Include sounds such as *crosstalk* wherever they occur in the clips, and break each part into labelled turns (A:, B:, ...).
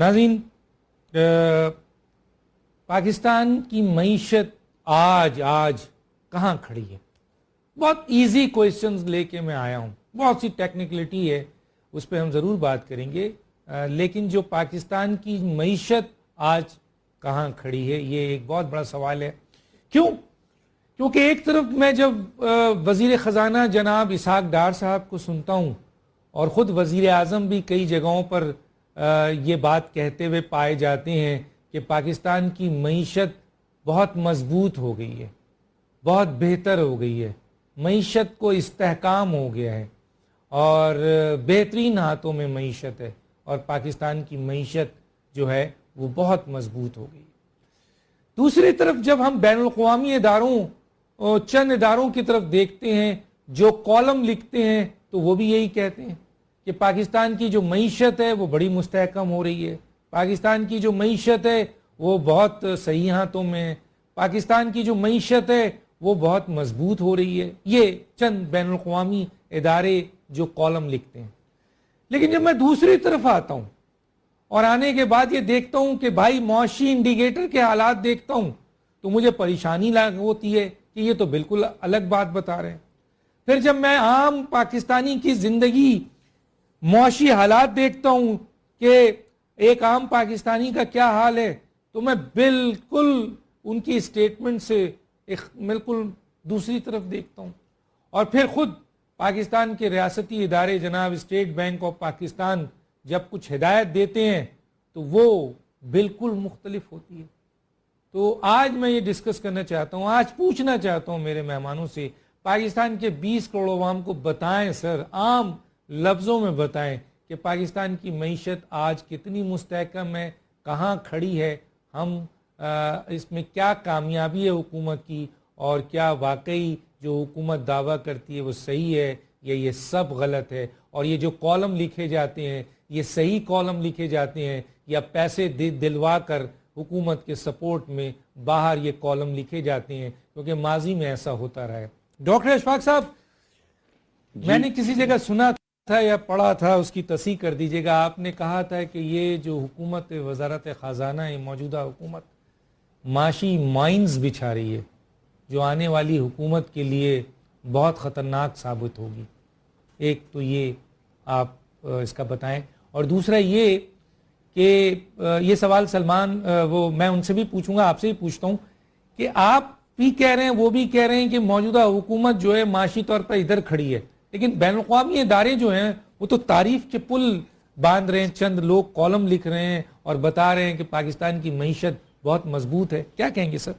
A: नाजीन पाकिस्तान की मीशत आज आज कहाँ खड़ी है बहुत इजी क्वेश्चंस लेके मैं आया हूँ बहुत सी टेक्निकलिटी है उस पर हम ज़रूर बात करेंगे आ, लेकिन जो पाकिस्तान की मीशत आज कहाँ खड़ी है ये एक बहुत बड़ा सवाल है क्यों क्योंकि एक तरफ मैं जब वजीर ख़जाना जनाब इसहाक डार साहब को सुनता हूँ और ख़ुद वजीर अजम भी कई जगहों पर ये बात कहते हुए पाए जाते हैं कि पाकिस्तान की मीशत बहुत मजबूत हो गई है बहुत बेहतर हो गई है मीशत को इस्तेकाम हो गया है और बेहतरीन हाथों में मीशत है और पाकिस्तान की मीशत जो है वो बहुत मजबूत हो गई दूसरी तरफ जब हम बैन अवी इदारों चंद इदारों की तरफ देखते हैं जो कॉलम लिखते हैं तो वो भी यही कहते हैं कि पाकिस्तान की जो मीशत है वो बड़ी मुस्तकम हो रही है पाकिस्तान की जो मीशत है वो बहुत सही हाथों में है पाकिस्तान की जो मीशत है वो बहुत मजबूत हो रही है ये चंद बैन अवी इदारे जो कॉलम लिखते हैं लेकिन जब मैं दूसरी तरफ आता हूँ और आने के बाद ये देखता हूँ कि भाई मुशी इंडिकेटर के हालात देखता हूँ तो मुझे परेशानी होती है कि ये तो बिल्कुल अलग बात बता रहे हैं फिर जब मैं आम पाकिस्तानी की ज़िंदगी मुआशी हालात देखता हूं कि एक आम पाकिस्तानी का क्या हाल है तो मैं बिल्कुल उनकी स्टेटमेंट से एक बिल्कुल दूसरी तरफ देखता हूँ और फिर खुद पाकिस्तान के रियासती इदारे जनाब स्टेट बैंक ऑफ पाकिस्तान जब कुछ हिदायत देते हैं तो वो बिल्कुल मुख्तलिफ होती है तो आज मैं ये डिस्कस करना चाहता हूँ आज पूछना चाहता हूँ मेरे मेहमानों से पाकिस्तान के 20 करोड़ अवाम को बताएं सर आम लफ्ज़ों में बताएं कि पाकिस्तान की मीशत आज कितनी मुस्तकम है कहाँ खड़ी है हम इसमें क्या कामयाबी है हुकूमत की और क्या वाकई जो हुकूमत दावा करती है वो सही है या ये सब गलत है और ये जो कॉलम लिखे जाते हैं ये सही कॉलम लिखे जाते हैं या पैसे दिलवा कर हुकूमत के सपोर्ट में बाहर ये कॉलम लिखे जाते हैं क्योंकि माजी में ऐसा होता रहा है डॉक्टर अशफाक साहब मैंने किसी जगह सुना था या पढ़ा था उसकी तसी कर दीजिएगा आपने कहा था कि ये जो हुकूमत वजारत ख़जाना है मौजूदा हुकूमत माशी माइंस बिछा रही है जो आने वाली हुकूमत के लिए बहुत ख़तरनाक साबित होगी एक तो ये आप इसका बताएं और दूसरा ये कि ये सवाल सलमान वो मैं उनसे भी पूछूंगा आपसे भी पूछता हूँ कि आप भी कह रहे हैं वो भी कह रहे हैं कि मौजूदा हुकूमत जो है माशी तौर पर इधर खड़ी है लेकिन बैन अवी इदारे जो हैं वो तो तारीफ के पुल बांध रहे हैं चंद लोग कॉलम लिख रहे हैं और बता रहे हैं कि पाकिस्तान की मीशत बहुत मजबूत है क्या कहेंगे सर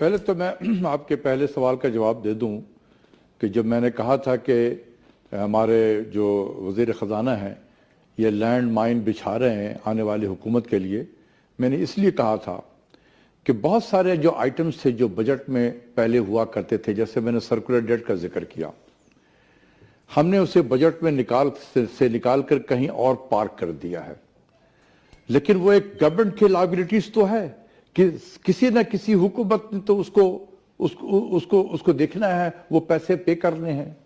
B: पहले तो मैं *clears throat* आपके पहले सवाल का जवाब दे दूं कि जब मैंने कहा था कि हमारे जो वजीर ख़जाना हैं ये लैंड माइन बिछा रहे हैं आने वाली हुकूमत के लिए मैंने इसलिए कहा था कि बहुत सारे जो आइटम्स थे जो बजट में पहले हुआ करते थे जैसे मैंने सर्कुलर डेट का जिक्र किया हमने उसे बजट में निकाल से, से निकाल कर कहीं और पार कर दिया है लेकिन वो एक गवर्नमेंट की लाइबिलिटीज तो है कि किसी ना किसी हुकूमत ने तो उसको उसको उसको उसको देखना है वो पैसे पे करने हैं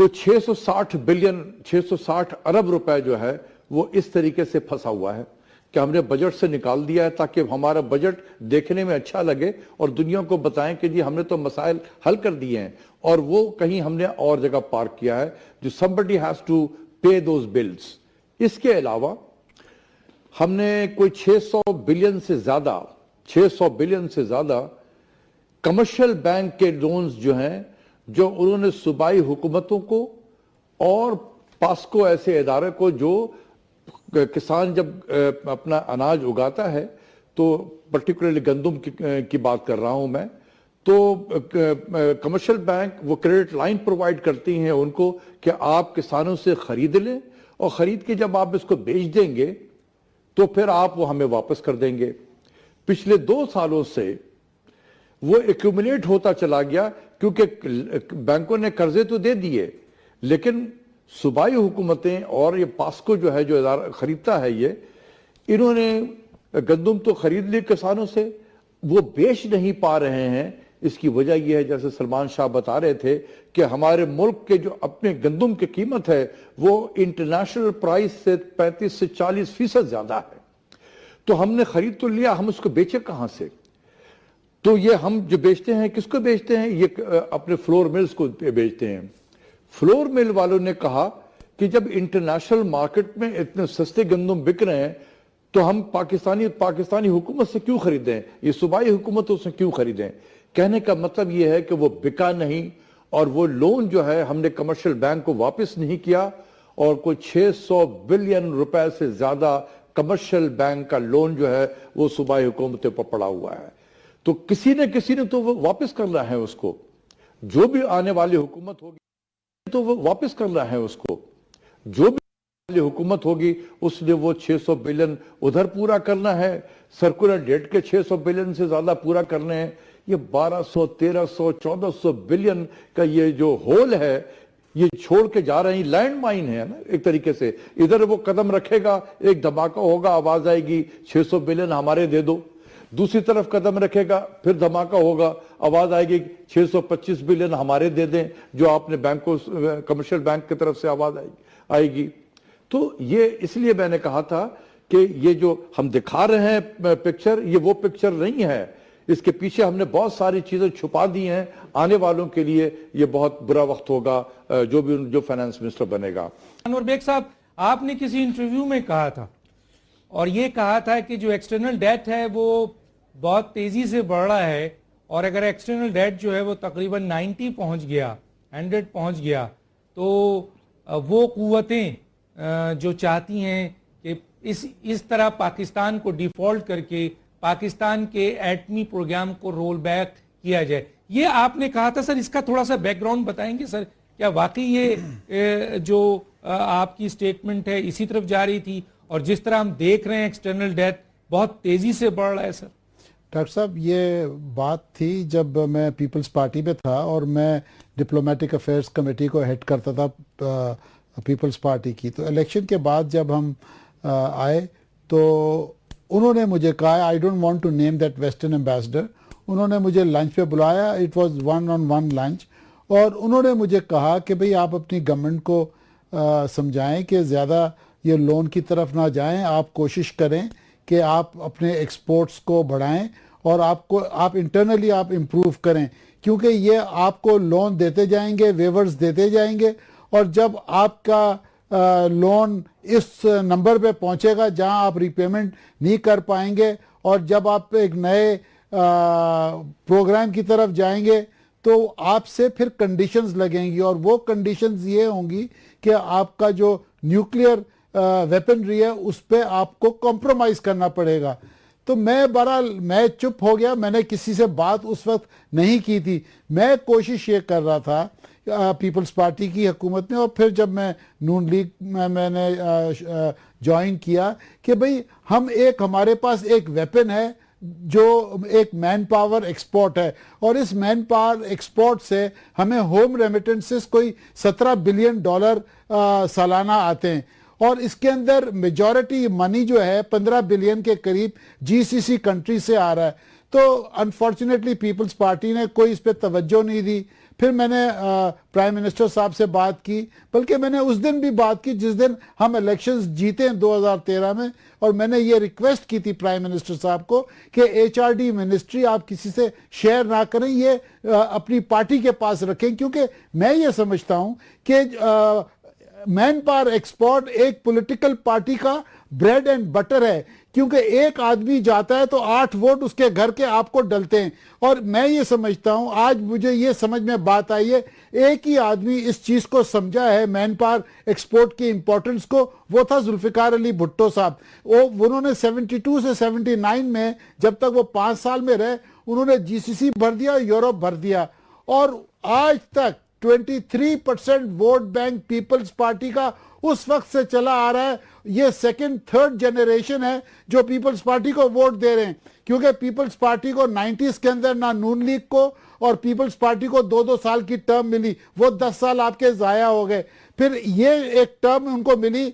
B: कोई 660 बिलियन 660 अरब रुपए जो है वो इस तरीके से फंसा हुआ है कि हमने बजट से निकाल दिया है ताकि हमारा बजट देखने में अच्छा लगे और दुनिया को बताएं कि जी हमने तो मसाइल हल कर दिए हैं और वो कहीं हमने और जगह पार्क किया है जो somebody has to pay those bills इसके अलावा हमने कोई 600 बिलियन से ज्यादा 600 बिलियन से ज्यादा कमर्शियल बैंक के लोन्स जो हैं जो उन्होंने सूबाई हुकूमतों को और पास्को ऐसे इदारे को जो किसान जब अपना अनाज उगाता है तो पर्टिकुलरली गंदम की, बात कर रहा हूं मैं तो कमर्शियल बैंक वो क्रेडिट लाइन प्रोवाइड करती हैं उनको कि आप किसानों से खरीद लें और ख़रीद के जब आप इसको बेच देंगे तो फिर आप वो हमें वापस कर देंगे पिछले दो सालों से वो एक्यूमुलेट होता चला गया क्योंकि बैंकों ने कर्जे तो दे दिए लेकिन सूबाई हुकूमतें और ये पास्को जो है जो इधारा ख़रीदता है ये इन्होंने गंदम तो ख़रीद ली किसानों से वो बेच नहीं पा रहे हैं इसकी वजह यह है जैसे सलमान शाह बता रहे थे कि हमारे मुल्क के जो अपने गंदम की कीमत है वो इंटरनेशनल प्राइस से 35 से 40 फीसद ज़्यादा है तो हमने ख़रीद तो लिया हम उसको बेचे कहां से तो ये हम जो बेचते हैं किसको बेचते हैं ये अपने फ्लोर मिल्स को बेचते हैं फ्लोर मिल वालों ने कहा कि जब इंटरनेशनल मार्केट में इतने सस्ते गंदम बिक रहे हैं तो हम पाकिस्तानी पाकिस्तानी हुकूमत से क्यों खरीदें ये सूबाई हुकूमतों से क्यों खरीदें कहने का मतलब ये है कि वो बिका नहीं और वो लोन जो है हमने कमर्शियल बैंक को वापस नहीं किया और कोई 600 बिलियन रुपए से ज़्यादा कमर्शियल बैंक का लोन जो है वो सूबाई हुकूमतों पर पड़ा हुआ है तो किसी न किसी ने तो वापस करना है उसको जो भी आने वाली हुकूमत होगी तो वो वापस करना है उसको जो भी हुकूमत होगी उसने वो 600 बिलियन उधर पूरा करना है सर्कुलर डेट के 600 बिलियन से ज्यादा पूरा करने हैं ये 1200 1300 1400 बिलियन का ये जो होल है ये छोड़ के जा रही लैंड माइन है ना एक तरीके से इधर वो कदम रखेगा एक धमाका होगा आवाज आएगी 600 बिलियन हमारे दे दो दूसरी तरफ कदम रखेगा फिर धमाका होगा आवाज आएगी 625 बिलियन हमारे दे दें जो आपने बैंक कमर्शियल बैंक की तरफ से आवाज आएगी आएगी तो ये इसलिए मैंने कहा था कि ये जो हम दिखा रहे हैं पिक्चर ये वो पिक्चर नहीं है इसके पीछे हमने बहुत सारी चीज़ें छुपा दी हैं आने वालों के लिए ये बहुत बुरा वक्त होगा जो भी जो फाइनेंस मिनिस्टर बनेगा
A: अनवर बेग साहब आपने किसी इंटरव्यू में कहा था और ये कहा था कि जो एक्सटर्नल डेट है वो बहुत तेज़ी से बढ़ रहा है और अगर एक्सटर्नल डेट जो है वो तकरीबन 90 पहुंच गया 100 पहुंच गया तो वो क़ुतें जो चाहती हैं कि इस इस तरह पाकिस्तान को डिफ़ॉल्ट करके पाकिस्तान के एटमी प्रोग्राम को रोल बैक किया जाए ये आपने कहा था सर इसका थोड़ा सा बैकग्राउंड बताएंगे सर क्या वाकई ये जो आपकी स्टेटमेंट है इसी तरफ जा रही थी और जिस तरह हम देख रहे हैं एक्सटर्नल डेथ बहुत तेजी से बढ़ रहा है सर
C: डॉक्टर साहब ये बात थी जब मैं पीपल्स पार्टी में था और मैं डिप्लोमेटिक अफेयर्स कमेटी को हेड करता था पीपल्स पार्टी की तो इलेक्शन के बाद जब हम आए तो उन्होंने मुझे कहा I don't want to name that western ambassador उन्होंने मुझे लंच पे बुलाया it was one on one lunch और उन्होंने मुझे कहा कि भाई आप अपनी गवर्नमेंट को समझाएं कि ज़्यादा ये लोन की तरफ ना जाएं आप कोशिश करें कि आप अपने एक्सपोर्ट्स को बढ़ाएं और आपको आप इंटरनली आप इम्प्रूव करें क्योंकि ये आपको लोन देते जाएंगे वेवर्स देते जाएंगे और जब आपका लोन इस नंबर पे पहुंचेगा जहां आप रिपेमेंट नहीं कर पाएंगे और जब आप एक नए प्रोग्राम की तरफ जाएंगे तो आपसे फिर कंडीशंस लगेंगी और वो कंडीशंस ये होंगी कि आपका जो न्यूक्लियर वेपनरी है उस पर आपको कॉम्प्रोमाइज़ करना पड़ेगा तो मैं बड़ा मैं चुप हो गया मैंने किसी से बात उस वक्त नहीं की थी मैं कोशिश ये कर रहा था पीपल्स पार्टी की हुकूमत में और फिर जब मैं नून लीग में मैंने ज्वाइन किया कि भाई हम एक हमारे पास एक वेपन है जो एक मैन पावर एक्सपोर्ट है और इस मैन पावर एक्सपोर्ट से हमें होम रेमिटेंसेस कोई सत्रह बिलियन डॉलर सालाना आते हैं और इसके अंदर मेजॉरिटी मनी जो है 15 बिलियन के करीब जीसीसी कंट्री से आ रहा है तो अनफॉर्चुनेटली पीपल्स पार्टी ने कोई इस पर तवज्जो नहीं दी फिर मैंने प्राइम मिनिस्टर साहब से बात की बल्कि मैंने उस दिन भी बात की जिस दिन हम इलेक्शंस जीते हैं 2013 में और मैंने ये रिक्वेस्ट की थी प्राइम मिनिस्टर साहब को कि एचआरडी मिनिस्ट्री आप किसी से शेयर ना करें ये आ, अपनी पार्टी के पास रखें क्योंकि मैं ये समझता हूँ कि मैन पावर एक्सपोर्ट एक पॉलिटिकल पार्टी का ब्रेड एंड बटर है क्योंकि एक आदमी जाता है तो आठ वोट उसके घर के आपको डलते हैं और मैं ये समझता हूं आज मुझे ये समझ में बात आई है एक ही आदमी इस चीज़ को समझा है मैन पावर एक्सपोर्ट की इंपॉर्टेंस को वो था जुल्फ़िकार अली भुट्टो साहब वो उन्होंने 72 से 79 में जब तक वो पांच साल में रहे उन्होंने जीसीसी भर दिया यूरोप भर दिया और आज तक 23 percent vote bank Peoples party का उस वक्त से चला आ रहा है ये सेकंड थर्ड जनरेशन है जो पीपल्स पार्टी को वोट दे रहे हैं क्योंकि पीपल्स पार्टी को 90s के अंदर ना नून लीग को और पीपल्स पार्टी को दो दो साल की टर्म मिली वो दस साल आपके ज़ाया हो गए फिर ये एक टर्म उनको मिली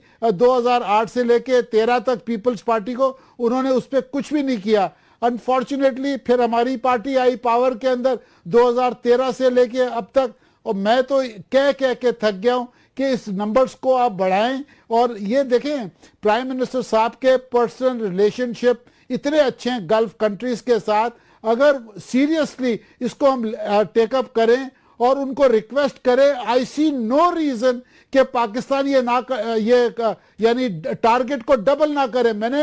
C: 2008 से लेके तेरह तक पीपल्स पार्टी को उन्होंने उस पर कुछ भी नहीं किया अनफॉर्चुनेटली फिर हमारी पार्टी आई पावर के अंदर 2013 से लेके अब तक और मैं तो कह कह के थक गया हूँ कि इस नंबर्स को आप बढ़ाएं और ये देखें प्राइम मिनिस्टर साहब के पर्सनल रिलेशनशिप इतने अच्छे हैं गल्फ कंट्रीज के साथ अगर सीरियसली इसको हम टेकअप uh, करें और उनको रिक्वेस्ट करे आई सी नो रीजन कि पाकिस्तान ये ना कर, ये यानी टारगेट को डबल ना करे मैंने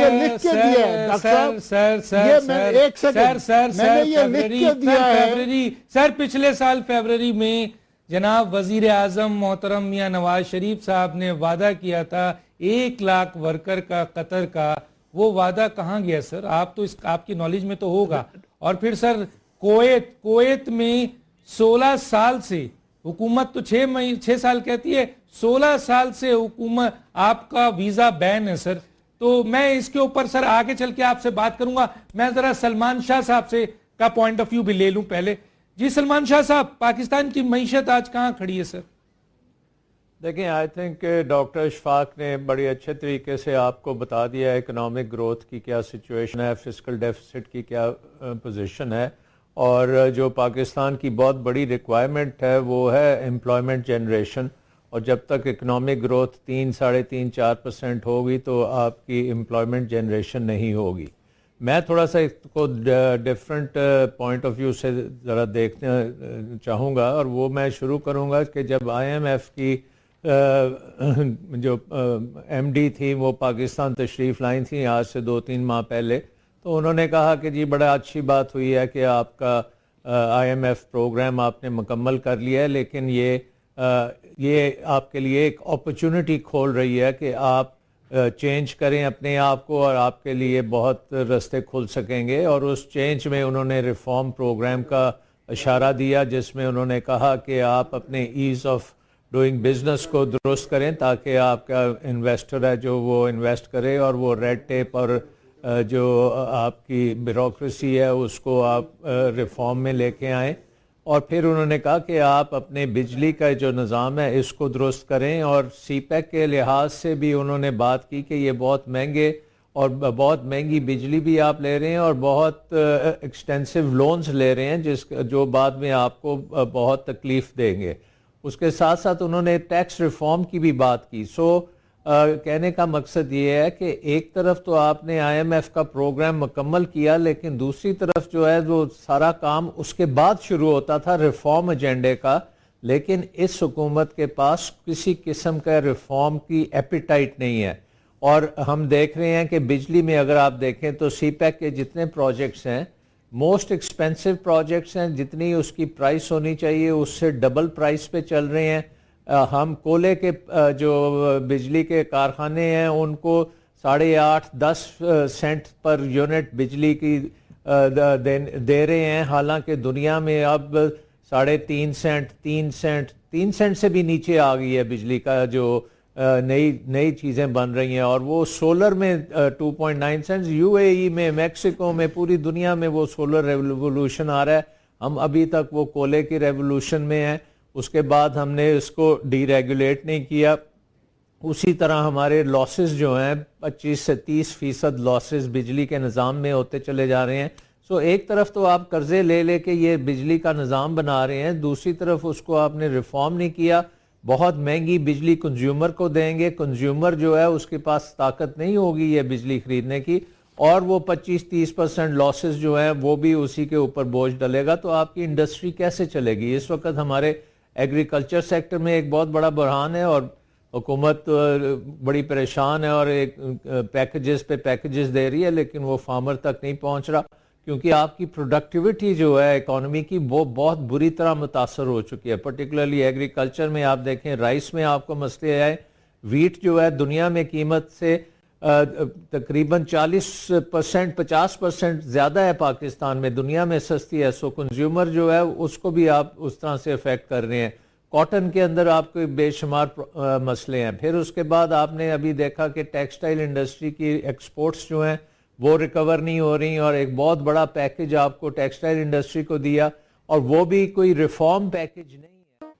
C: ये लिख के दिया है सर सर सर ये मैं एक सेकंड सर सर मैंने ये लिख के दिया है
A: सर पिछले साल फरवरी में जनाब वजीर आजम मोहतरम मियाँ नवाज शरीफ साहब ने वादा किया था एक लाख वर्कर का कतर का वो वादा कहाँ गया सर आप तो इस आपकी नॉलेज में तो होगा और फिर सर कोत कोएत में सोलह साल से हुकूमत तो छह मई छह साल कहती है सोलह साल से हुकूमत आपका वीज़ा बैन है सर तो मैं इसके ऊपर सर आगे चल के आपसे बात करूंगा मैं ज़रा सलमान शाह साहब से का पॉइंट ऑफ व्यू भी ले लूं पहले जी सलमान शाह साहब पाकिस्तान की मीशत आज कहाँ खड़ी है सर
D: देखें आई थिंक डॉक्टर इशफाक ने बड़े अच्छे तरीके से आपको बता दिया इकोनॉमिक ग्रोथ की क्या सिचुएशन है फिजिकल डेफिसिट की क्या पोजिशन है और जो पाकिस्तान की बहुत बड़ी रिक्वायरमेंट है वो है एम्प्लॉयमेंट जनरेशन और जब तक इकनॉमिक ग्रोथ तीन साढ़े तीन चार परसेंट होगी तो आपकी एम्प्लॉयमेंट जनरेशन नहीं होगी मैं थोड़ा सा इसको डिफरेंट पॉइंट ऑफ व्यू से ज़रा देखना चाहूँगा और वो मैं शुरू करूँगा कि जब आईएमएफ की जो एमडी थी वो पाकिस्तान तशरीफ़ लाई थी आज से दो तीन माह पहले तो उन्होंने कहा कि जी बड़ा अच्छी बात हुई है कि आपका आईएमएफ प्रोग्राम आपने मुकम्मल कर लिया है लेकिन ये आ, ये आपके लिए एक अपॉर्चुनिटी खोल रही है कि आप चेंज करें अपने आप को और आपके लिए बहुत रास्ते खुल सकेंगे और उस चेंज में उन्होंने रिफॉर्म प्रोग्राम का इशारा दिया जिसमें उन्होंने कहा कि आप अपने ईज़ ऑफ डूइंग बिजनेस को दुरुस्त करें ताकि आपका इन्वेस्टर है जो वो इन्वेस्ट करे और वो रेड टेप और जो आपकी ब्यूरोसी है उसको आप रिफॉर्म में लेके आएँ और फिर उन्होंने कहा कि आप अपने बिजली का जो निज़ाम है इसको दुरुस्त करें और सी पैक e के लिहाज से भी उन्होंने बात की कि ये बहुत महंगे और बहुत महंगी बिजली भी आप ले रहे हैं और बहुत एक्सटेंसिव लोन्स ले रहे हैं जिस जो बाद में आपको बहुत तकलीफ़ देंगे उसके साथ साथ उन्होंने टैक्स रिफॉर्म की भी बात की सो so, कहने का मकसद ये है कि एक तरफ तो आपने आईएमएफ का प्रोग्राम मुकम्मल किया लेकिन दूसरी तरफ जो है वो सारा काम उसके बाद शुरू होता था रिफॉर्म एजेंडे का लेकिन इस हुकूमत के पास किसी किस्म का रिफॉर्म की एपिटाइट नहीं है और हम देख रहे हैं कि बिजली में अगर आप देखें तो सी के जितने प्रोजेक्ट्स हैं मोस्ट एक्सपेंसिव प्रोजेक्ट्स हैं जितनी उसकी प्राइस होनी चाहिए उससे डबल प्राइस पे चल रहे हैं हम कोले के जो बिजली के कारखाने हैं उनको साढ़े आठ दस सेंट पर यूनिट बिजली की दे, दे रहे हैं हालांकि दुनिया में अब साढ़े तीन सेंट तीन सेंट तीन सेंट से भी नीचे आ गई है बिजली का जो नई नई चीज़ें बन रही हैं और वो सोलर में 2.9 सेंट यूएई में मेक्सिको में पूरी दुनिया में वो सोलर रेवोल्यूशन आ रहा है हम अभी तक वो कोले की रेवोल्यूशन में हैं उसके बाद हमने इसको डीरेगुलेट नहीं किया उसी तरह हमारे लॉसेस जो हैं 25 से 30 फीसद लॉसेस बिजली के निज़ाम में होते चले जा रहे हैं सो एक तरफ तो आप कर्ज़े ले ले के ये बिजली का निज़ाम बना रहे हैं दूसरी तरफ उसको आपने रिफॉर्म नहीं किया बहुत महंगी बिजली कंज्यूमर को देंगे कंज्यूमर जो है उसके पास ताकत नहीं होगी ये बिजली खरीदने की और वो 25-30 परसेंट लॉसेज जो हैं वो भी उसी के ऊपर बोझ डलेगा तो आपकी इंडस्ट्री कैसे चलेगी इस वक्त हमारे एग्रीकल्चर सेक्टर में एक बहुत बड़ा बुरहान है और हुकूमत बड़ी परेशान है और एक पैकेजेस पे पैकेजेस दे रही है लेकिन वो फार्मर तक नहीं पहुंच रहा क्योंकि आपकी प्रोडक्टिविटी जो है इकोनॉमी की वो बहुत बुरी तरह मुतासर हो चुकी है पर्टिकुलरली एग्रीकल्चर में आप देखें राइस में आपको मसले आए वीट जो है दुनिया में कीमत से तकरीबन 40 परसेंट पचास परसेंट ज़्यादा है पाकिस्तान में दुनिया में सस्ती है सो कंज्यूमर जो है उसको भी आप उस तरह से अफेक्ट कर रहे हैं कॉटन के अंदर आपके बेशुमार मसले हैं फिर उसके बाद आपने अभी देखा कि टेक्सटाइल इंडस्ट्री की एक्सपोर्ट्स जो हैं वो रिकवर नहीं हो रही और एक बहुत बड़ा पैकेज आपको टेक्सटाइल इंडस्ट्री को दिया और वो भी कोई रिफॉर्म पैकेज नहीं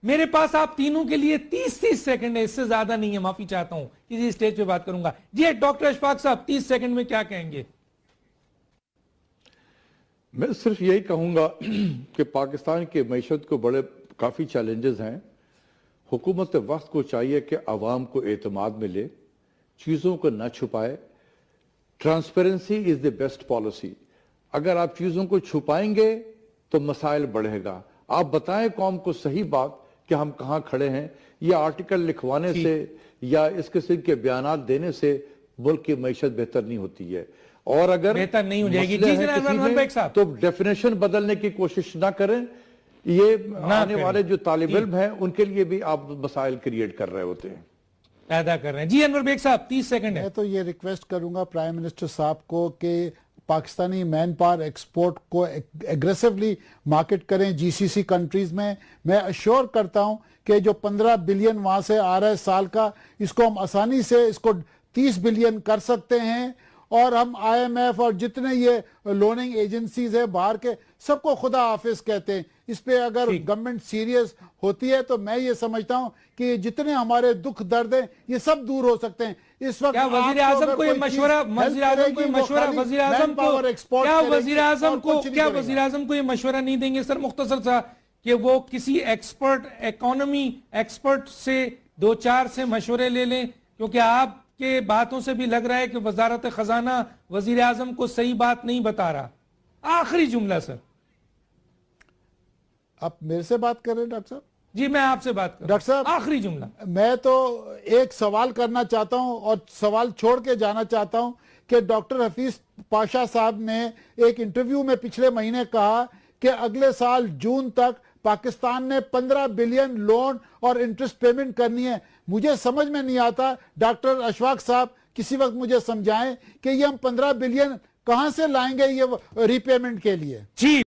A: मेरे पास आप तीनों के लिए तीस तीस सेकंड
D: है इससे ज्यादा नहीं है माफी चाहता हूं किसी स्टेज पे बात
A: करूंगा जी हाँ, डॉक्टर अशफाक साहब तीस सेकंड में क्या कहेंगे
B: मैं सिर्फ यही कहूंगा कि पाकिस्तान के मीशत को बड़े काफ़ी चैलेंजेस हैं हुकूमत वक्त को चाहिए कि आवाम को एतमाद में ले चीज़ों को ना छुपाए transparency is the best policy अगर आप चीज़ों को छुपाएंगे तो मसाइल बढ़ेगा आप बताएं कौम को सही बात कि हम कहाँ खड़े हैं ये आर्टिकल लिखवाने से या इस किस्म के बयान देने से मुल्क की मीशत बेहतर नहीं होती है और अगर बेहतर नहीं हो जाएगी तो डेफिनेशन बदलने की कोशिश ना करें ये आने वाले जो तालब इम है उनके लिए भी आप मसाइल क्रिएट कर रहे होते हैं
C: पैदा कर रहे हैं जी अनवर बेग साहब तीस सेकंड है मैं तो ये रिक्वेस्ट करूंगा प्राइम मिनिस्टर साहब को कि पाकिस्तानी मैन पावर एक्सपोर्ट को एग्रेसिवली मार्केट करें जीसीसी कंट्रीज़ में मैं अश्योर करता हूं कि जो 15 बिलियन वहां से आ रहा है साल का इसको हम आसानी से इसको 30 बिलियन कर सकते हैं और हम आईएमएफ और जितने ये लोनिंग एजेंसीज है बाहर के सबको खुदा ऑफिस कहते हैं इस पे अगर गवर्नमेंट सीरियस होती है तो मैं ये समझता हूँ कि जितने हमारे दुख दर्द हैं ये सब दूर हो सकते हैं इस वक्त क्या वजीर आजम को मशवरा वजी आजम को मशवरा वजी आजम को क्या वजीर आजम को क्या वजीर
A: आजम को ये मशवरा नहीं देंगे सर मुख्तसर सा कि वो किसी एक्सपर्ट इकोनॉमी एक्सपर्ट से दो चार से मशवरे ले लें क्योंकि आपके बातों से भी लग रहा है कि वजारत खजाना वजीर आजम को सही बात नहीं बता रहा
C: आखिरी जुमला सर आप मेरे से बात कर रहे हैं डॉक्टर साहब जी मैं आपसे बात कर डॉक्टर साहब आखिरी जुमला मैं तो एक सवाल करना चाहता हूं और सवाल छोड़ के जाना चाहता हूं कि डॉक्टर हफीज पाशा साहब ने एक इंटरव्यू में पिछले महीने कहा कि अगले साल जून तक पाकिस्तान ने 15 बिलियन लोन और इंटरेस्ट पेमेंट करनी है मुझे समझ में नहीं आता डॉक्टर अशफाक साहब किसी वक्त मुझे समझाएं कि ये हम 15 बिलियन कहां से लाएंगे ये रीपेमेंट के लिए जी